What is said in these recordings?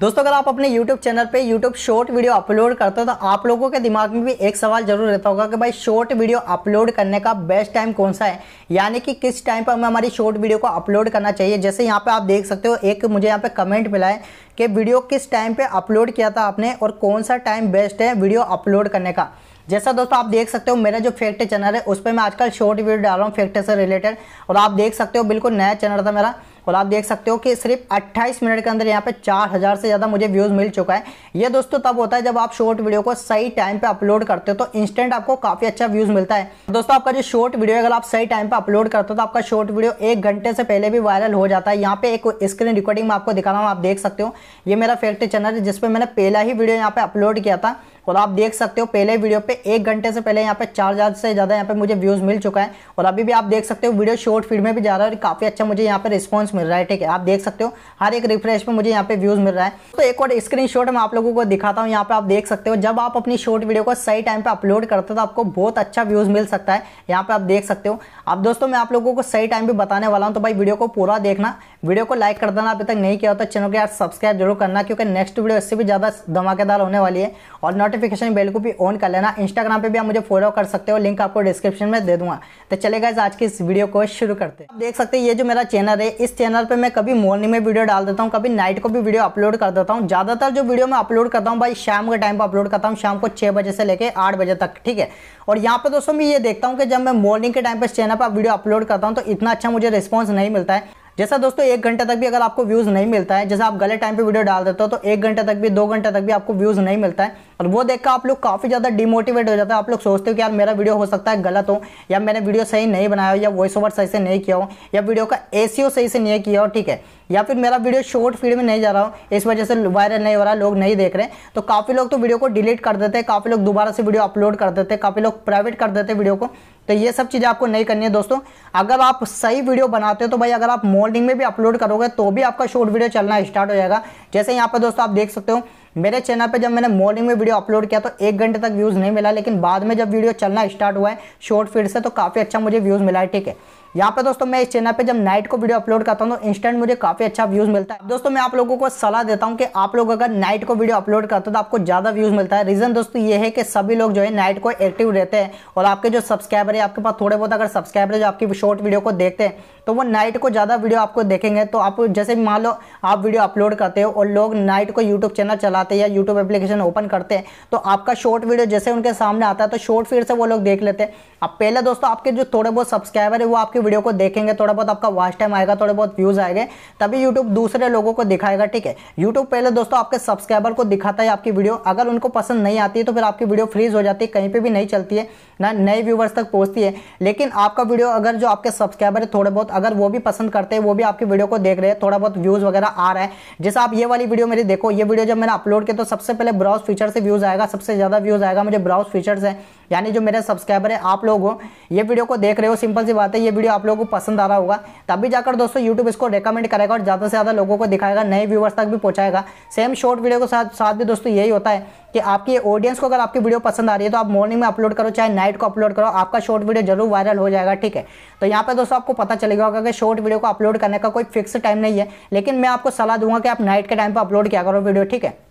दोस्तों अगर आप अपने YouTube चैनल पे YouTube शॉर्ट वीडियो अपलोड करते हो तो आप लोगों के दिमाग में भी एक सवाल जरूर रहता होगा कि भाई शॉर्ट वीडियो अपलोड करने का बेस्ट टाइम कौन सा है यानी कि किस टाइम पर हमें हमारी शॉर्ट वीडियो को अपलोड करना चाहिए जैसे यहाँ पे आप देख सकते हो एक मुझे यहाँ पे कमेंट मिला है कि वीडियो किस टाइम पर अपलोड किया था आपने और कौन सा टाइम बेस्ट है वीडियो अपलोड करने का जैसा दोस्तों आप देख सकते हो मेरा जो फैक्ट चैनल है उस पर मैं आजकल शॉर्ट वीडियो डाल रहा हूँ फैक्ट से रिलेटेड और आप देख सकते हो बिल्कुल नया चैनल था मेरा और आप देख सकते हो कि सिर्फ 28 मिनट के अंदर यहाँ पे 4000 से ज़्यादा मुझे व्यूज़ मिल चुका है ये दोस्तों तब होता है जब आप शॉर्ट वीडियो को सही टाइम पर अपलोड करते हो तो इंस्टेंट आपको काफ़ी अच्छा व्यूज़ मिलता है दोस्तों आपका जो शॉर्ट वीडियो अगर आप सही टाइम पर अपलोड करते हो तो आपका शॉर्ट वीडियो एक घंटे से पहले भी वायरल हो जाता है यहाँ पे एक स्क्रीन रिकॉर्डिंग में आपको दिखा रहा हूँ आप देख सकते हो ये मेरा फैक्ट्री चैनल है जिसपे मैंने पहला ही वीडियो यहाँ पे अपलोड किया था और आप देख सकते हो पहले वीडियो पे एक घंटे से पहले यहाँ पे चार हज़ार से ज़्यादा यहाँ पे मुझे व्यूज़ मिल चुका है और अभी भी आप देख सकते हो वीडियो शॉर्ट फीड में भी जा रहा है और काफ़ी अच्छा मुझे यहाँ पे रिस्पॉन्स मिल रहा है ठीक है आप देख सकते हो हर एक रिफ्रेश पे मुझे यहाँ पे व्यूज़ मिल रहा है तो एक और स्क्रीन मैं आप लोगों को दिखाता हूँ यहाँ पे आप देख सकते हो जब आप अपनी शॉर्ट वीडियो को सही टाइम पर अपलोड करते हो तो आपको बहुत अच्छा व्यूज़ मिल सकता है यहाँ पे आप देख सकते हो अब दोस्तों मैं आप लोगों को सही टाइम पर बताने वाला हूँ तो भाई वीडियो को पूरा देखना वीडियो को लाइक कर देना अभी तक नहीं किया होता तो चैनल को यार सब्सक्राइब जरूर करना क्योंकि नेक्स्ट वीडियो इससे भी ज़्यादा धमाकेदार होने वाली है और नॉट नोटिफिकेशन बेल को भी ऑन कर लेना इंस्टाग्राम पे भी आप मुझे फॉलो कर सकते हो लिंक आपको डिस्क्रिप्शन में दे दूंगा तो चलेगा आज की इस वीडियो को शुरू करते हैं देख सकते हैं ये जो मेरा चैनल है इस चैनल पर मैं कभी मॉर्निंग में वीडियो डाल देता हूँ कभी नाइट को भी वीडियो अपलोड कर देता हूँ ज़्यादातर जो वीडियो मैं अपलोड करता हूँ भाई शाम के टाइम पर अपलोड करता हूँ शाम को छह बजे से लेकर आठ बजे तक ठीक है और यहाँ पर दोस्तों मैं ये देखता हूँ कि जब मैं मॉर्निंग के टाइम पर चैनल पर वीडियो अपलोड करता हूँ तो इतना अच्छा मुझे रिस्पॉन्स नहीं मिलता है जैसा दोस्तों एक घंटे तक भी अगर आपको व्यूज़ नहीं मिलता है जैसे आप गलत टाइम पे वीडियो डाल देते हो तो एक घंटे तक भी दो घंटे तक भी आपको व्यूज़ नहीं मिलता है और वो देखकर आप लोग काफ़ी ज़्यादा डिमोटिवेट हो जाता है आप लोग सोचते हो कि यार मेरा वीडियो हो सकता है गलत हो या मैंने वीडियो सही नहीं बनाया या वॉइस ओवर सही से नहीं किया हो या वीडियो का ए सही से नहीं किया हो ठीक है या फिर मेरा वीडियो शॉर्ट फीड में नहीं जा रहा हो इस वजह से वायरल नहीं हो रहा लोग नहीं देख रहे तो काफ़ी लोग तो वीडियो को डिलीट कर देते हैं काफ़ी लोग दोबारा से वीडियो अपलोड कर देते हैं काफ़ी लोग प्राइवेट कर देते हैं वीडियो को तो ये सब चीज़ें आपको नहीं करनी है दोस्तों अगर आप सही वीडियो बनाते हो तो भाई अगर आप मॉर्निंग में भी अपलोड करोगे तो भी आपका शॉर्ट वीडियो चलना स्टार्ट हो जाएगा जैसे यहाँ पर दोस्तों आप देख सकते हो मेरे चैनल पे जब मैंने मॉर्निंग में वीडियो अपलोड किया तो एक घंटे तक व्यूज़ नहीं मिला लेकिन बाद में जब वीडियो चलना स्टार्ट हुआ है शॉर्ट फीड से तो काफ़ी अच्छा मुझे व्यूज़ मिला है ठीक है यहाँ पे दोस्तों मैं इस चैनल पे जब नाइट को वीडियो अपलोड करता हूँ तो इंस्टेंट मुझे काफी अच्छा व्यूज मिलता है दोस्तों मैं आप लोगों को सलाह देता हूँ कि आप लोग अगर नाइट को वीडियो अपलोड करते हो तो आपको ज्यादा व्यूज मिलता है रीजन दोस्तों ये है कि सभी लोग जो है नाइट को एक्टिव रहते हैं और आपके जो सब्सक्राइबर है आपके पास थोड़े बहुत अगर सब्सक्राइबर है जो आपकी शॉर्ट वीडियो को देखते हैं तो वो नाइट को ज़्यादा वीडियो आपको देखेंगे तो आप जैसे मान लो आप वीडियो अपलोड करते हो और लोग नाइट को यूट्यूब चैनल चलाते हैं या यूट्यूब एप्लीकेशन ओपन करते हैं तो आपका शॉर्ट वीडियो जैसे उनके सामने आता है तो शॉर्ट फिर से वो लोग देख लेते हैं अब पहले दोस्तों आपके जो थोड़े बहुत सब्सक्राइबर है वो आपकी वीडियो को देखेंगे थोड़ा बहुत आपका वास्ट टाइम आएगा थोड़े बहुत व्यूज़ आएंगे तभी यूट्यूब दूसरे लोगों को दिखाएगा ठीक है यूट्यूब पहले दोस्तों आपके सब्सक्राइबर को दिखाता है आपकी वीडियो अगर उनको पसंद नहीं आती है तो फिर आपकी वीडियो फ्रीज हो जाती है कहीं पर भी नहीं चलती है ना नए व्यूवर्स तक पहुँचती है लेकिन आपका वीडियो अगर जो आपके सब्सक्राइबर है थोड़े बहुत अगर वो भी पसंद करते हैं वो भी आपकी वीडियो को देख रहे हैं थोड़ा बहुत व्यूज़ वगैरह आ रहा है जैसे आप ये वाली वीडियो मेरी देखो ये वीडियो जब मैंने अपलोड किया तो सबसे पहले ब्राउज फीचर से व्यूज़ आएगा सबसे ज़्यादा व्यूज़ आएगा मुझे ब्राउज फीचर्स है यानी जो मेरे सब्सक्राइबर है आप लोग ये वीडियो को देख रहे हो सिंपल सी बात है ये वीडियो आप लोगों को पसंद आ रहा होगा तभी जाकर दोस्तों यूट्यूब इसको रिकमेंड करेगा और ज़्यादा से ज़्यादा लोगों को दिखाएगा नए व्यूवर्स तक भी पहुँचाएगा सेम शॉर्ट वीडियो के साथ साथ भी दोस्तों यही होता है कि आपकी ऑडियंस को अगर आपकी वीडियो पसंद आ रही है तो आप मॉर्निंग में अपलोड करो चाहे नाइट को अपलोड करो आपका शॉर्ट वीडियो जरूर वायरल हो जाएगा ठीक है तो यहाँ पे दोस्तों आपको पता चलेगा होगा कि शॉर्ट वीडियो को अपलोड करने का कोई फिक्स टाइम नहीं है लेकिन मैं आपको सलाह दूंगा कि आप नाइट के टाइम पर अपलोड किया करो वीडियो ठीक है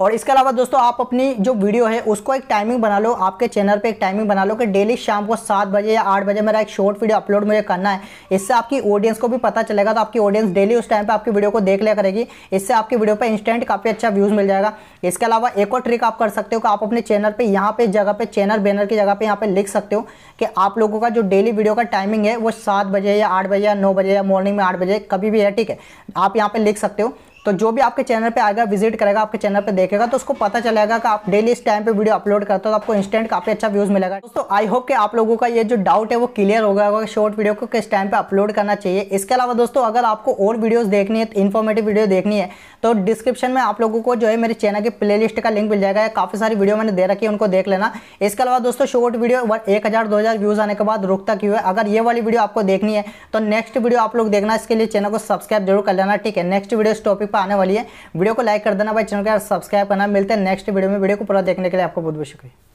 और इसके अलावा दोस्तों आप अपनी जो वीडियो है उसको एक टाइमिंग बना लो आपके चैनल पर एक टाइमिंग बना लो कि डेली शाम को सात बजे या आठ बजे मेरा एक शॉर्ट वीडियो अपलोड मुझे करना है इससे आपकी ऑडियंस को भी पता चलेगा तो आपकी ऑडियंस डेली उस टाइम पर आपकी वीडियो को देख लिया करेगी इससे आपकी वीडियो पर इंस्टेंट काफ़ी अच्छा व्यूज़ मिल जाएगा इसके अलावा एक और ट्रिक आप कर सकते हो कि आप अपने चैनल पर यहाँ पे जगह पे चैनल बैनर की जगह पर यहाँ पे लिख सकते हो कि आप लोगों का जो डेली वीडियो का टाइमिंग है वो सात बजे या आठ बजे या नौ बजे या मॉर्निंग में आठ बजे कभी भी है ठीक है आप यहाँ पे लिख सकते हो तो जो भी आपके चैनल पे आएगा विजिट करेगा आपके चैनल पे देखेगा तो उसको पता चलेगा कि आप डेली इस टाइम पे वीडियो अपलोड करते हो तो आपको इंस्टेंट काफी अच्छा व्यूज मिलेगा दोस्तों आई होप कि आप लोगों का ये जो डाउट है वो क्लियर हो गया होगा शॉर्ट वीडियो को किस टाइम पे अपलोड करना चाहिए इसके अलावा दोस्तों अगर आपको और वीडियो देखनी है इन्फॉर्मेटिव वीडियो देखनी है तो डिस्क्रिप्शन तो में आप लोगों को जो है मेरे चैनल के प्लेलिस्ट का लिंक मिल जाएगा काफ़ी सारी वीडियो मैंने दे रखी है उनको देख लेना इसके अलावा दोस्तों शॉर्ट वीडियो एक हज़ार दो हज़ार व्यूज़ आने के बाद रुकता क्यों है अगर ये वाली वीडियो आपको देखनी है तो नेक्स्ट वीडियो आप लोग देखना इसके लिए चैनल को सब्सक्राइब जरूर कर लेना ठीक है नेक्स्ट वीडियो इस टॉपिक पर पर आने वाली है वीडियो को लाइक कर देना भाई चैनल को सब्सक्राइब करना मिलते हैं नेक्स्ट वीडियो में वीडियो को पूरा देखने के लिए आपको बहुत बहुत शुक्रिया